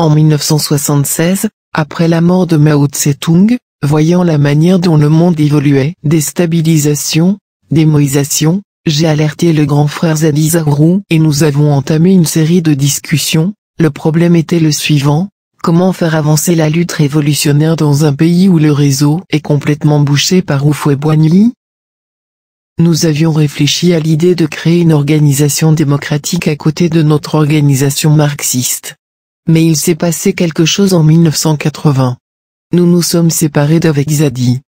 En 1976, après la mort de Mao Tse-tung, voyant la manière dont le monde évoluait, déstabilisation, démoïsation, j'ai alerté le grand frère Zadi et nous avons entamé une série de discussions. Le problème était le suivant, comment faire avancer la lutte révolutionnaire dans un pays où le réseau est complètement bouché par et Boigny Nous avions réfléchi à l'idée de créer une organisation démocratique à côté de notre organisation marxiste mais il s'est passé quelque chose en 1980. Nous nous sommes séparés d'avec Zadi.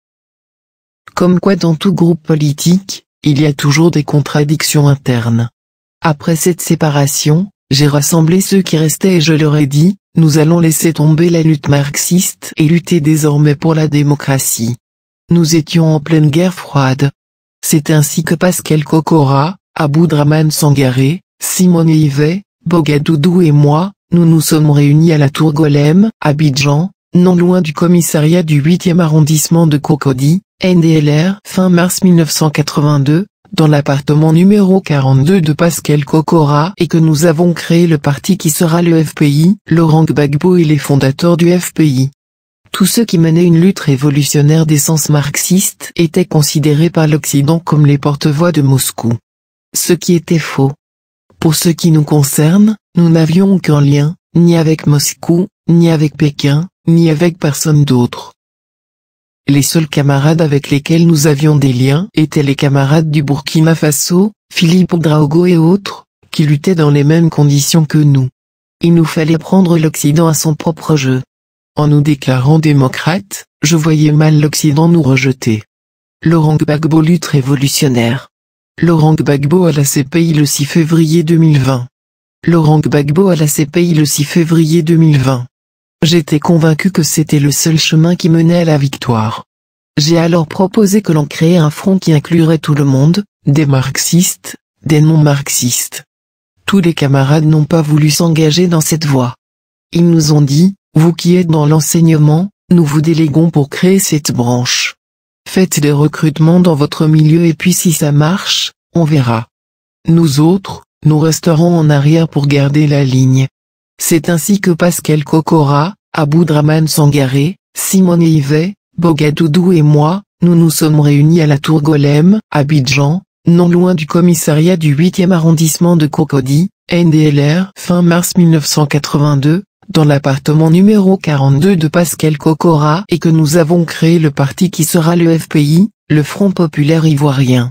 Comme quoi dans tout groupe politique, il y a toujours des contradictions internes. Après cette séparation, j'ai rassemblé ceux qui restaient et je leur ai dit, nous allons laisser tomber la lutte marxiste et lutter désormais pour la démocratie. Nous étions en pleine guerre froide. C'est ainsi que Pascal Kokora, Aboudraman Sangaré, Simone Yvet, Bogadoudou et moi, nous nous sommes réunis à la Tour Golem, Abidjan, non loin du commissariat du 8e arrondissement de Cocody, NDLR, fin mars 1982, dans l'appartement numéro 42 de Pascal Kokora et que nous avons créé le parti qui sera le FPI, Laurent Gbagbo et les fondateurs du FPI. Tous ceux qui menaient une lutte révolutionnaire d'essence marxiste étaient considérés par l'Occident comme les porte-voix de Moscou. Ce qui était faux. Pour ce qui nous concerne, nous n'avions aucun lien, ni avec Moscou, ni avec Pékin, ni avec personne d'autre. Les seuls camarades avec lesquels nous avions des liens étaient les camarades du Burkina Faso, Philippe Draugo et autres, qui luttaient dans les mêmes conditions que nous. Il nous fallait prendre l'Occident à son propre jeu. En nous déclarant démocrates, je voyais mal l'Occident nous rejeter. Laurent Gbagbo lutte révolutionnaire. Laurent Gbagbo à la CPI le 6 février 2020. Laurent Gbagbo à la CPI le 6 février 2020. J'étais convaincu que c'était le seul chemin qui menait à la victoire. J'ai alors proposé que l'on crée un front qui inclurait tout le monde, des marxistes, des non-marxistes. Tous les camarades n'ont pas voulu s'engager dans cette voie. Ils nous ont dit, vous qui êtes dans l'enseignement, nous vous déléguons pour créer cette branche. Faites des recrutements dans votre milieu et puis si ça marche, on verra. Nous autres, nous resterons en arrière pour garder la ligne. C'est ainsi que Pascal Kokora, Aboudraman Sangaré, Simone Yvet, Bogadoudou et moi, nous nous sommes réunis à la Tour Golem, Abidjan, non loin du commissariat du 8e arrondissement de Cocody, NDLR, fin mars 1982, dans l'appartement numéro 42 de Pascal Kokora et que nous avons créé le parti qui sera le FPI, le Front Populaire Ivoirien.